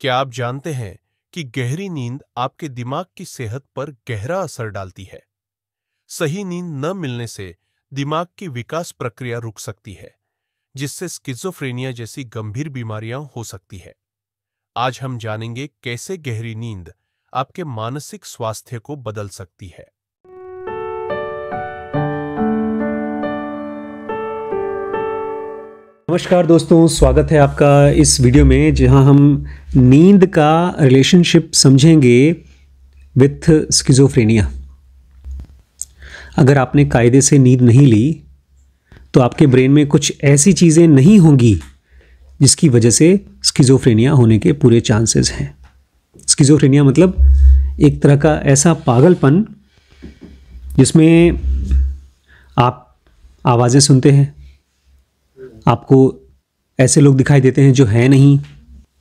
क्या आप जानते हैं कि गहरी नींद आपके दिमाग की सेहत पर गहरा असर डालती है सही नींद न मिलने से दिमाग की विकास प्रक्रिया रुक सकती है जिससे स्किजोफ्रेनिया जैसी गंभीर बीमारियां हो सकती है आज हम जानेंगे कैसे गहरी नींद आपके मानसिक स्वास्थ्य को बदल सकती है नमस्कार दोस्तों स्वागत है आपका इस वीडियो में जहां हम नींद का रिलेशनशिप समझेंगे विथ स्किजोफ्रेनिया अगर आपने कायदे से नींद नहीं ली तो आपके ब्रेन में कुछ ऐसी चीज़ें नहीं होंगी जिसकी वजह से स्किजोफ्रेनिया होने के पूरे चांसेस हैं स्किजोफ्रेनिया मतलब एक तरह का ऐसा पागलपन जिसमें आप आवाज़ें सुनते हैं आपको ऐसे लोग दिखाई देते हैं जो है नहीं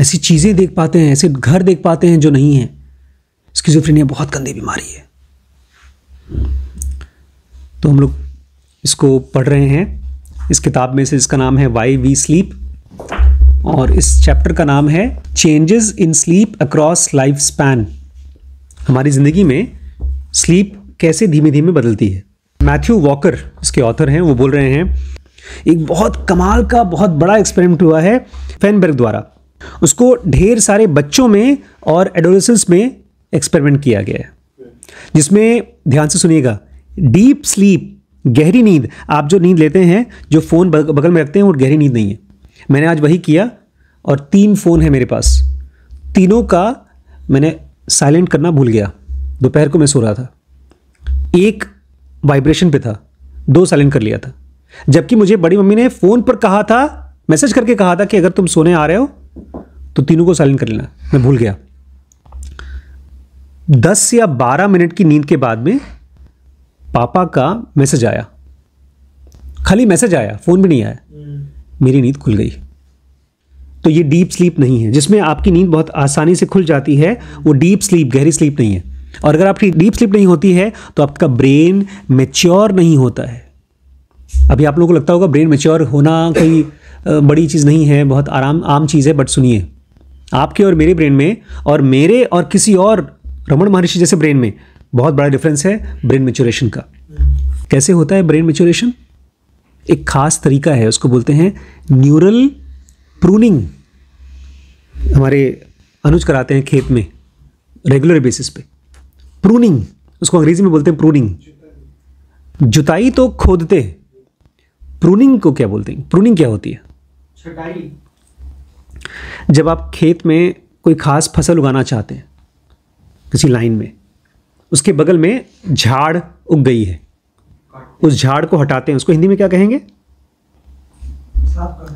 ऐसी चीज़ें देख पाते हैं ऐसे घर देख पाते हैं जो नहीं हैं स्किजोफ्रेनिया बहुत गंदी बीमारी है तो हम लोग इसको पढ़ रहे हैं इस किताब में से इसका नाम है वाई वी स्लीप और इस चैप्टर का नाम है changes in sleep across life span हमारी ज़िंदगी में स्लीप कैसे धीमे धीमे बदलती है मैथ्यू वॉकर इसके ऑथर हैं वो बोल रहे हैं एक बहुत कमाल का बहुत बड़ा एक्सपेरिमेंट हुआ है फैनबर्ग द्वारा उसको ढेर सारे बच्चों में और एडोलसेंस में एक्सपेरिमेंट किया गया है जिसमें ध्यान से सुनिएगा डीप स्लीप गहरी नींद आप जो नींद लेते हैं जो फ़ोन बगल में रखते हैं वो गहरी नींद नहीं है मैंने आज वही किया और तीन फ़ोन है मेरे पास तीनों का मैंने साइलेंट करना भूल गया दोपहर को मैं सो रहा था एक वाइब्रेशन पे था दो साइलेंट कर लिया था जबकि मुझे बड़ी मम्मी ने फ़ोन पर कहा था मैसेज करके कहा था कि अगर तुम सोने आ रहे हो तो तीनों को साइलेंट कर लेना मैं भूल गया दस या बारह मिनट की नींद के बाद में पापा का मैसेज आया खाली मैसेज आया फ़ोन भी नहीं आया मेरी नींद खुल गई तो ये डीप स्लीप नहीं है जिसमें आपकी नींद बहुत आसानी से खुल जाती है वो डीप स्लीप गहरी स्लीप नहीं है और अगर आपकी डीप स्लीप नहीं होती है तो आपका ब्रेन मेच्योर नहीं होता है अभी आप लोगों को लगता होगा ब्रेन मेच्योर होना कोई बड़ी चीज़ नहीं है बहुत आराम आम चीज़ है बट सुनिए आपके और मेरे ब्रेन में और मेरे और किसी और रमण महर्षि जैसे ब्रेन में बहुत बड़ा डिफरेंस है ब्रेन मेच्योरेशन का कैसे होता है ब्रेन मेच्योरेशन एक खास तरीका है उसको बोलते हैं न्यूरल प्रूनिंग हमारे अनुज कराते हैं खेत में रेगुलर बेसिस पे प्रूनिंग उसको अंग्रेजी में बोलते हैं प्रूनिंग जुताई तो खोदते प्रूनिंग को क्या बोलते हैं प्रूनिंग क्या होती है छटाई जब आप खेत में कोई खास फसल उगाना चाहते हैं किसी लाइन में उसके बगल में झाड़ उग गई है उस झाड़ को हटाते हैं उसको हिंदी में क्या कहेंगे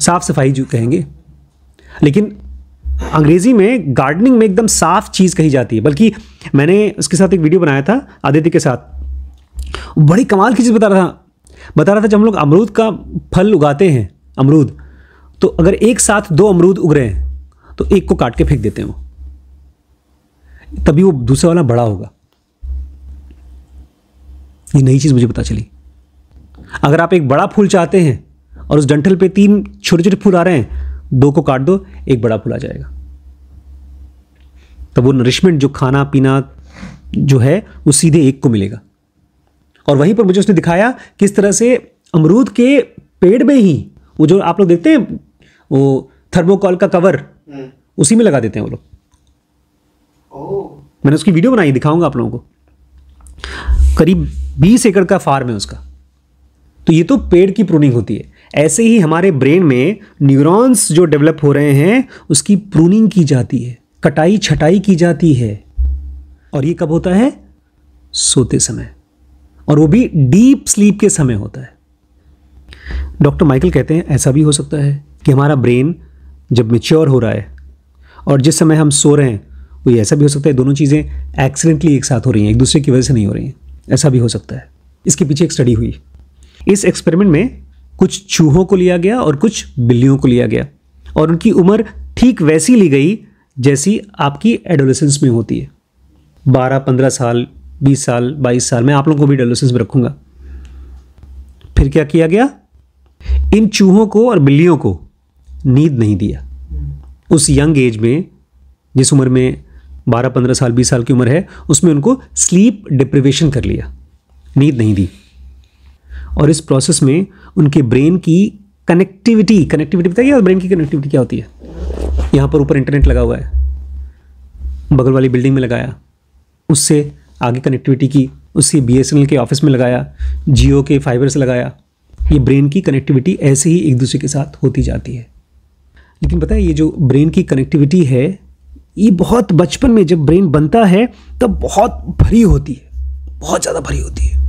साफ सफाई जो कहेंगे लेकिन अंग्रेजी में गार्डनिंग में एकदम साफ चीज़ कही जाती है बल्कि मैंने उसके साथ एक वीडियो बनाया था आदित्य के साथ बड़ी कमाल की चीज़ बता रहा था बता रहा था जब हम लोग अमरूद का फल उगाते हैं अमरूद तो अगर एक साथ दो अमरूद उग रहे हैं तो एक को काट के फेंक देते हैं वो तभी वो दूसरा वाला बड़ा होगा ये नई चीज़ मुझे पता चली अगर आप एक बड़ा फूल चाहते हैं और उस डंठल पे तीन छोटे छोटे फूल आ रहे हैं दो को काट दो एक बड़ा फूल आ जाएगा तब वो नरिशमेंट जो खाना पीना जो है वो सीधे एक को मिलेगा और वहीं पर मुझे उसने दिखाया किस तरह से अमरूद के पेड़ में ही वो जो आप लोग देखते हैं वो थर्मोकॉल का कवर हम्म। उसी में लगा देते हैं वो लोग मैंने उसकी वीडियो बनाई दिखाऊंगा आप लोगों को करीब बीस एकड़ का फार्म है उसका तो ये तो पेड़ की प्रूनिंग होती है ऐसे ही हमारे ब्रेन में न्यूरॉन्स जो डेवलप हो रहे हैं उसकी प्रूनिंग की जाती है कटाई छटाई की जाती है और ये कब होता है सोते समय और वो भी डीप स्लीप के समय होता है डॉक्टर माइकल कहते हैं ऐसा भी हो सकता है कि हमारा ब्रेन जब मेच्योर हो रहा है और जिस समय हम सो रहे हैं वो ऐसा भी हो सकता है दोनों चीज़ें एक्सीडेंटली एक साथ हो रही हैं एक दूसरे की वजह से नहीं हो रही हैं ऐसा भी हो सकता है इसके पीछे एक स्टडी हुई इस एक्सपेरिमेंट में कुछ चूहों को लिया गया और कुछ बिल्लियों को लिया गया और उनकी उम्र ठीक वैसी ली गई जैसी आपकी एडोलेसेंस में होती है बारह पंद्रह साल बीस साल बाईस साल मैं आप लोगों को भी एडोलसेंस में रखूंगा फिर क्या किया गया इन चूहों को और बिल्लियों को नींद नहीं दिया उस यंग एज में जिस उम्र में बारह पंद्रह साल बीस साल की उम्र है उसमें उनको स्लीप डिप्रिवेशन कर लिया नींद नहीं दी और इस प्रोसेस में उनके ब्रेन की कनेक्टिविटी कनेक्टिविटी बताइए और ब्रेन की कनेक्टिविटी क्या होती है यहाँ पर ऊपर इंटरनेट लगा हुआ है बगल वाली बिल्डिंग में लगाया उससे आगे कनेक्टिविटी की उससे बी के ऑफिस में लगाया जियो के फाइबर से लगाया ये ब्रेन की कनेक्टिविटी ऐसे ही एक दूसरे के साथ होती जाती है लेकिन पता है ये जो ब्रेन की कनेक्टिविटी है ये बहुत बचपन में जब ब्रेन बनता है तब बहुत भरी होती है बहुत ज़्यादा भरी होती है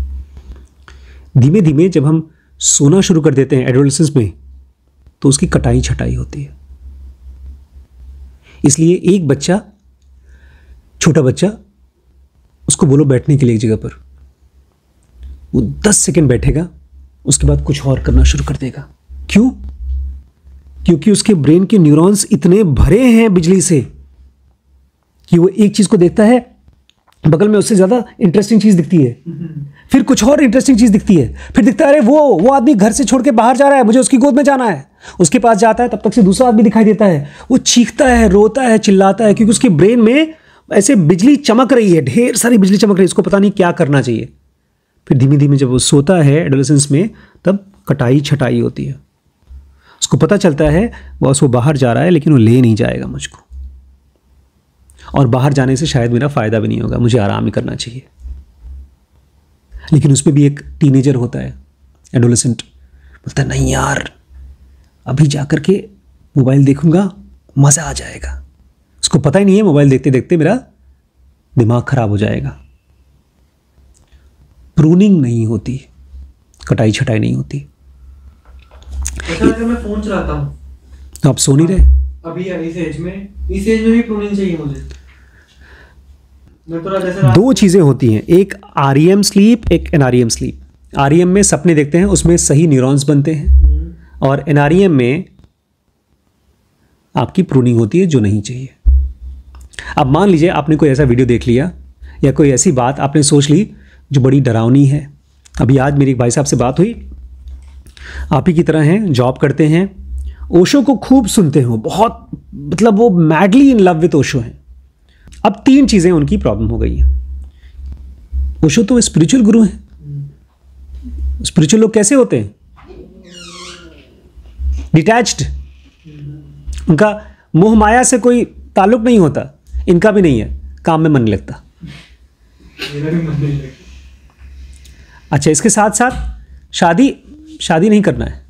धीमे धीमे जब हम सोना शुरू कर देते हैं एडोलसेंस में तो उसकी कटाई छटाई होती है इसलिए एक बच्चा छोटा बच्चा उसको बोलो बैठने के लिए एक जगह पर वो दस सेकेंड बैठेगा उसके बाद कुछ और करना शुरू कर देगा क्यों क्योंकि उसके ब्रेन के न्यूरॉन्स इतने भरे हैं बिजली से कि वो एक चीज़ को देखता है बगल में उससे ज़्यादा इंटरेस्टिंग चीज़ दिखती है फिर कुछ और इंटरेस्टिंग चीज़ दिखती है फिर दिखता है अरे वो वो आदमी घर से छोड़ के बाहर जा रहा है मुझे उसकी गोद में जाना है उसके पास जाता है तब तक से दूसरा आदमी दिखाई देता है वो चीखता है रोता है चिल्लाता है क्योंकि उसके ब्रेन में ऐसे बिजली चमक रही है ढेर सारी बिजली चमक रही है इसको पता नहीं क्या करना चाहिए फिर धीमे धीमे जब वो सोता है एडोलेसेंस में तब कटाई छटाई होती है उसको पता चलता है बस वो बाहर जा रहा है लेकिन वो ले नहीं जाएगा मुझको और बाहर जाने से शायद मेरा फ़ायदा भी नहीं होगा मुझे आराम ही करना चाहिए लेकिन उसमें भी एक टीनेजर होता है एडोलेसेंट बोलता नहीं यार अभी जा कर के मोबाइल देखूंगा मज़ा आ जाएगा उसको पता ही नहीं है मोबाइल देखते देखते मेरा दिमाग खराब हो जाएगा प्रूनिंग नहीं होती कटाई छटाई नहीं होती अच्छा, मैं फोन चलाता हूँ आप सो नहीं रहे अभी इस एज में इस एज में भी प्रूनिंग चाहिए मुझे तो दो चीज़ें होती हैं एक आर स्लीप e एक एनआरएम स्लीप आर में सपने देखते हैं उसमें सही न्यूरॉन्स बनते हैं हम्म। और एनआरएम e में आपकी प्रूनिंग होती है जो नहीं चाहिए अब मान लीजिए आपने कोई ऐसा वीडियो देख लिया या कोई ऐसी बात आपने सोच ली जो बड़ी डरावनी है अभी आज मेरे एक भाई साहब से बात हुई आप ही की तरह हैं जॉब करते हैं ओशो को खूब सुनते हो बहुत मतलब वो madly in love with Osho हैं अब तीन चीज़ें उनकी प्रॉब्लम हो गई हैं ओशो तो स्पिरिचुअल गुरु हैं स्पिरिचुअल लोग कैसे होते हैं डिटैच्ड उनका मोह माया से कोई ताल्लुक नहीं होता इनका भी नहीं है काम में मन नहीं लगता अच्छा इसके साथ साथ शादी शादी नहीं करना है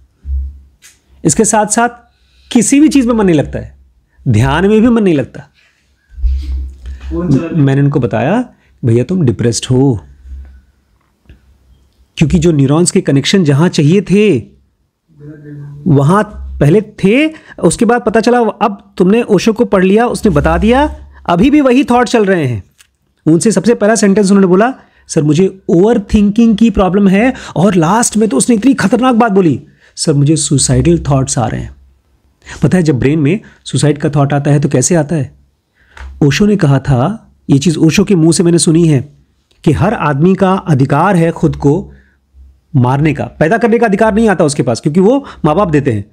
इसके साथ साथ किसी भी चीज़ में मन नहीं लगता है ध्यान में भी मन नहीं लगता मैंने उनको बताया भैया तुम डिप्रेस्ड हो क्योंकि जो न्यूरॉन्स के कनेक्शन जहां चाहिए थे वहां पहले थे उसके बाद पता चला अब तुमने ओशो को पढ़ लिया उसने बता दिया अभी भी वही थॉट चल रहे हैं उनसे सबसे पहला सेंटेंस उन्होंने बोला सर मुझे ओवर थिंकिंग की प्रॉब्लम है और लास्ट में तो उसने इतनी खतरनाक बात बोली सर मुझे सुसाइडल थाट्स आ रहे हैं पता है जब ब्रेन में सुसाइड का थॉट आता है तो कैसे आता है ओशो ने कहा था ये चीज़ ओशो के मुंह से मैंने सुनी है कि हर आदमी का अधिकार है खुद को मारने का पैदा करने का अधिकार नहीं आता उसके पास क्योंकि वो माँ बाप देते हैं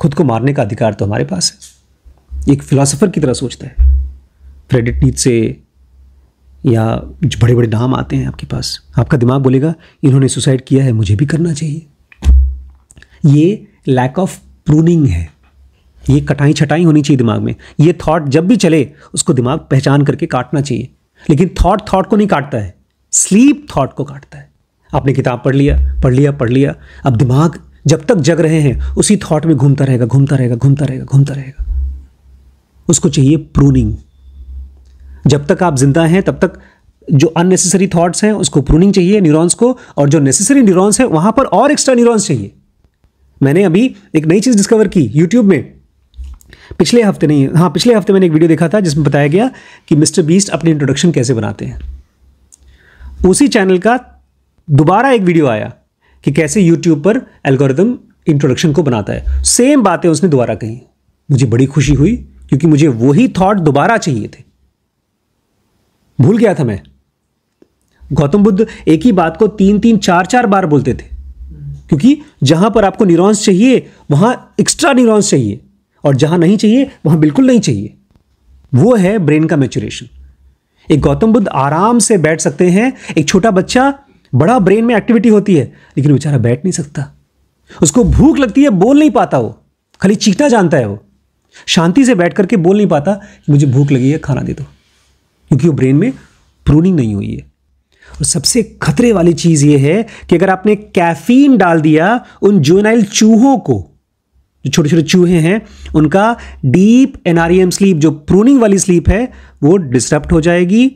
खुद को मारने का अधिकार तो हमारे पास है एक फिलासफर की तरह सोचता है क्रेडिट नीत से या बड़े बड़े नाम आते हैं आपके पास आपका दिमाग बोलेगा इन्होंने सुसाइड किया है मुझे भी करना चाहिए ये लैक ऑफ प्रूनिंग है ये कटाई छटाई होनी चाहिए दिमाग में ये थॉट जब भी चले उसको दिमाग पहचान करके काटना चाहिए लेकिन थॉट थॉट को नहीं काटता है स्लीप थॉट को काटता है आपने किताब पढ़ लिया पढ़ लिया पढ़ लिया अब दिमाग जब तक जग रहे हैं उसी थॉट में घूमता रहेगा घूमता रहेगा घूमता रहेगा घूमता रहेगा उसको चाहिए प्रूनिंग जब तक आप जिंदा हैं तब तक जो अननेसेसरी थॉट्स हैं उसको प्रूनिंग चाहिए न्यूरॉन्स को और जो नेसेसरी न्यूरॉन्स हैं वहां पर और एक्स्ट्रा न्यूरॉन्स चाहिए मैंने अभी एक नई चीज़ डिस्कवर की यूट्यूब में पिछले हफ्ते नहीं हाँ पिछले हफ्ते मैंने एक वीडियो देखा था जिसमें बताया गया कि मिस्टर बीस्ट अपने इंट्रोडक्शन कैसे बनाते हैं उसी चैनल का दोबारा एक वीडियो आया कि कैसे यूट्यूब पर एल्गोरिदम इंट्रोडक्शन को बनाता है सेम बातें उसने दोबारा कही मुझे बड़ी खुशी हुई क्योंकि मुझे वही थॉट दोबारा चाहिए थे भूल गया था मैं गौतम बुद्ध एक ही बात को तीन तीन चार चार बार बोलते थे क्योंकि जहां पर आपको न्यूरॉन्स चाहिए वहां एक्स्ट्रा न्यूरॉन्स चाहिए और जहाँ नहीं चाहिए वहाँ बिल्कुल नहीं चाहिए वो है ब्रेन का मेचुरेशन एक गौतम बुद्ध आराम से बैठ सकते हैं एक छोटा बच्चा बड़ा ब्रेन में एक्टिविटी होती है लेकिन बेचारा बैठ नहीं सकता उसको भूख लगती है बोल नहीं पाता वो खाली चीखना जानता है वो शांति से बैठ करके बोल नहीं पाता कि मुझे भूख लगी है खाना दे दो क्योंकि वो ब्रेन में प्रूनिंग नहीं हुई है और सबसे खतरे वाली चीज़ ये है कि अगर आपने कैफीन डाल दिया उन जोनाइल चूहों को जो छोटे छोटे चूहे हैं उनका डीप एनआरएम स्लीप जो प्रूनिंग वाली स्लीप है वो डिस्टर्ब हो जाएगी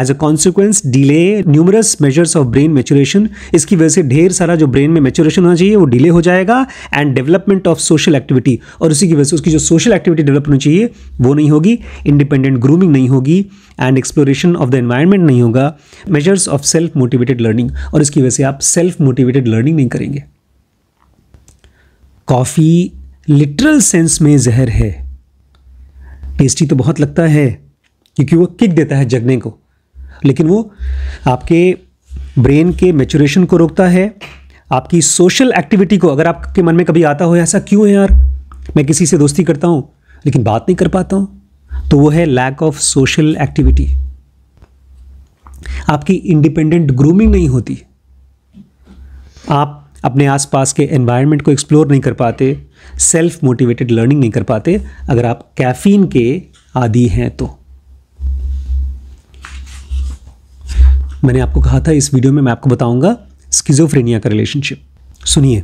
as a consequence delay numerous measures of brain maturation इसकी वजह से ढेर सारा जो ब्रेन में मेचोरेशन होना चाहिए वो डिले हो जाएगा and development of social activity और उसी की वजह से उसकी जो सोशल एक्टिविटी डेवलप होनी चाहिए वो नहीं होगी इंडिपेंडेंट ग्रूमिंग नहीं होगी and exploration of the environment नहीं होगा measures of self motivated learning और इसकी वजह से आप सेल्फ मोटिवेटेड लर्निंग नहीं करेंगे कॉफ़ी लिटरल सेंस में जहर है टेस्टी तो बहुत लगता है क्योंकि वो किक देता है जगने को लेकिन वो आपके ब्रेन के मेचोरेशन को रोकता है आपकी सोशल एक्टिविटी को अगर आपके मन में कभी आता हो ऐसा क्यों है यार मैं किसी से दोस्ती करता हूँ लेकिन बात नहीं कर पाता हूँ तो वो है लैक ऑफ सोशल एक्टिविटी आपकी इंडिपेंडेंट ग्रूमिंग नहीं होती आप अपने आसपास के एनवायरनमेंट को एक्सप्लोर नहीं कर पाते सेल्फ मोटिवेटेड लर्निंग नहीं कर पाते अगर आप कैफीन के आदि हैं तो मैंने आपको कहा था इस वीडियो में मैं आपको बताऊंगा स्किजोफ्रेनिया का रिलेशनशिप सुनिए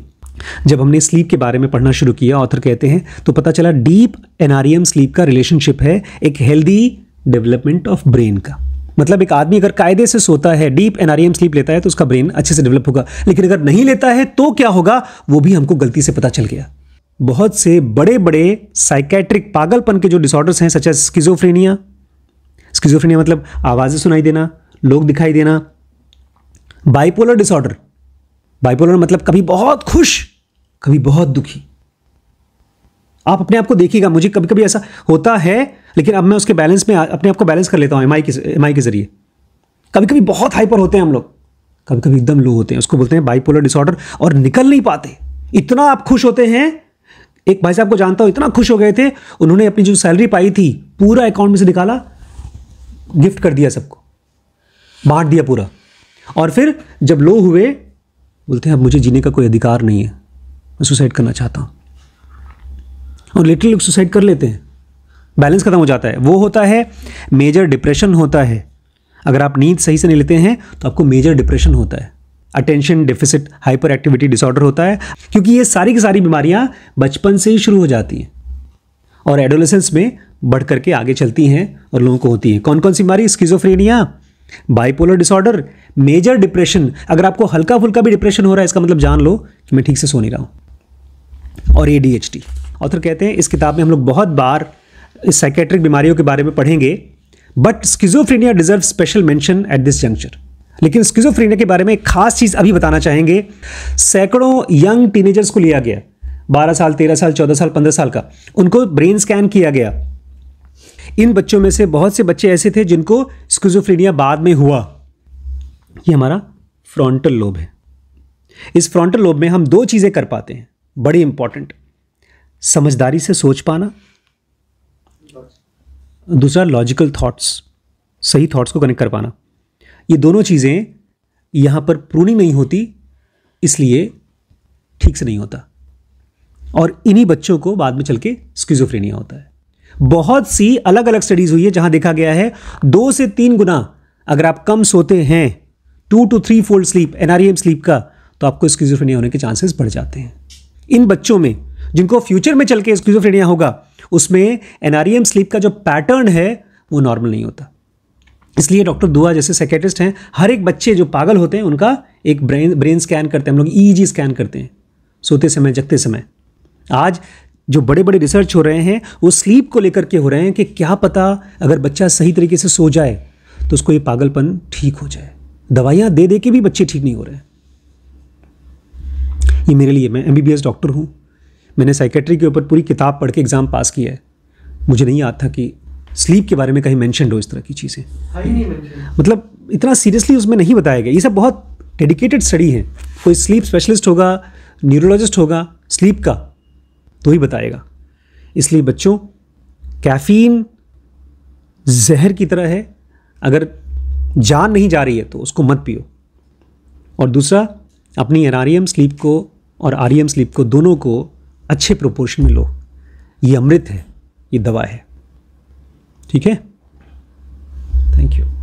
जब हमने स्लीप के बारे में पढ़ना शुरू किया ऑथर कहते हैं तो पता चला डीप एनआरियम स्लीप का रिलेशनशिप है एक हेल्दी डेवलपमेंट ऑफ ब्रेन का मतलब एक आदमी अगर कायदे से सोता है डीप एनआरियम स्लीप लेता है तो उसका ब्रेन अच्छे से डेवलप होगा लेकिन अगर नहीं लेता है तो क्या होगा वो भी हमको गलती से पता चल गया बहुत से बड़े बड़े साइकेट्रिक पागलपन के जो डिसऑर्डर्स हैं सच एज स्किजोफ्रेनिया स्किजोफ्रेनिया मतलब आवाज़ें सुनाई देना लोग दिखाई देना बाइपोलर डिसऑर्डर बाइपोलर मतलब कभी बहुत खुश कभी बहुत दुखी आप अपने आप को देखिएगा मुझे कभी कभी ऐसा होता है लेकिन अब मैं उसके बैलेंस में अपने आप को बैलेंस कर लेता हूं एम आई के एम आई के जरिए कभी कभी बहुत हाइपर होते हैं हम लोग कभी कभी एकदम लो होते हैं उसको बोलते हैं बाइपोलर डिसऑर्डर और निकल नहीं पाते इतना आप खुश होते हैं एक भाई साहब को जानता हूं इतना खुश हो गए थे उन्होंने अपनी जो सैलरी पाई थी पूरा अकाउंट में से निकाला गिफ्ट कर दिया सबको बांट दिया पूरा और फिर जब लो हुए बोलते हैं अब मुझे जीने का कोई अधिकार नहीं है मैं सुसाइड करना चाहता हूँ और लिटरली लोग सुसाइड कर लेते हैं बैलेंस खत्म हो जाता है वो होता है मेजर डिप्रेशन होता है अगर आप नींद सही से नहीं लेते हैं तो आपको मेजर डिप्रेशन होता है attention deficit hyperactivity disorder होता है क्योंकि ये सारी की सारी बीमारियाँ बचपन से ही शुरू हो जाती हैं और एडोलेसेंस में बढ़ करके आगे चलती हैं और लोगों को होती हैं कौन कौन सी बीमारी schizophrenia bipolar disorder major depression अगर आपको हल्का फुल्का भी डिप्रेशन हो रहा है इसका मतलब जान लो कि मैं ठीक से सो नहीं रहा हूँ और ए डी ऑथर कहते हैं इस किताब में हम लोग बहुत बार साइकेट्रिक बीमारियों के बारे में पढ़ेंगे but schizophrenia deserve special mention at this juncture लेकिन स्किजोफ्रेनिया के बारे में एक खास चीज़ अभी बताना चाहेंगे सैकड़ों यंग टीनेजर्स को लिया गया बारह साल तेरह साल चौदह साल पंद्रह साल का उनको ब्रेन स्कैन किया गया इन बच्चों में से बहुत से बच्चे ऐसे थे जिनको स्कूजोफ्रीडिया बाद में हुआ ये हमारा फ्रॉन्टल लोब है इस फ्रॉन्टल लोब में हम दो चीज़ें कर पाते हैं बड़ी इंपॉर्टेंट समझदारी से सोच पाना दूसरा लॉजिकल थॉट्स सही थॉट्स को कनेक्ट कर पाना ये दोनों चीज़ें यहां पर प्रूनिंग नहीं होती इसलिए ठीक से नहीं होता और इन्हीं बच्चों को बाद में चल के स्किजोफ्रेनिया होता है बहुत सी अलग अलग स्टडीज़ हुई है जहां देखा गया है दो से तीन गुना अगर आप कम सोते हैं two to three fold sleep NREM sleep का तो आपको स्क्रीजोफ्रेनिया होने के चांसेस बढ़ जाते हैं इन बच्चों में जिनको फ्यूचर में चल के स्क्रीजोफ्रेनिया होगा उसमें एनआरईएम स्लीप e का जो पैटर्न है वो नॉर्मल नहीं होता इसलिए डॉक्टर दुआ जैसे सेकेटिस्ट हैं हर एक बच्चे जो पागल होते हैं उनका एक ब्रेन ब्रेन स्कैन करते हैं हम लोग ई e स्कैन e करते हैं सोते समय जगते समय आज जो बड़े बड़े रिसर्च हो रहे हैं वो स्लीप को लेकर के हो रहे हैं कि क्या पता अगर बच्चा सही तरीके से सो जाए तो उसको ये पागलपन ठीक हो जाए दवाइयाँ दे दे के भी बच्चे ठीक नहीं हो रहे हैं ये मेरे लिए मैं एम डॉक्टर हूँ मैंने साइकेट्री के ऊपर पूरी किताब पढ़ के एग्ज़ाम पास किया है मुझे नहीं याद था कि स्लीप के बारे में कहीं मैंशन हो इस तरह की चीज़ें हाँ, मतलब इतना सीरियसली उसमें नहीं बताया गया ये सब बहुत डेडिकेटेड स्टडी है कोई स्लीप स्पेशलिस्ट होगा न्यूरोलॉजिस्ट होगा स्लीप का तो ही बताएगा इसलिए बच्चों कैफ़ीन जहर की तरह है अगर जान नहीं जा रही है तो उसको मत पियो और दूसरा अपनी एनआरियम स्लीप को और आरियम स्लीप को दोनों को अच्छे प्रोपोर्शन में लो ये अमृत है ये दवा है ठीक है थैंक यू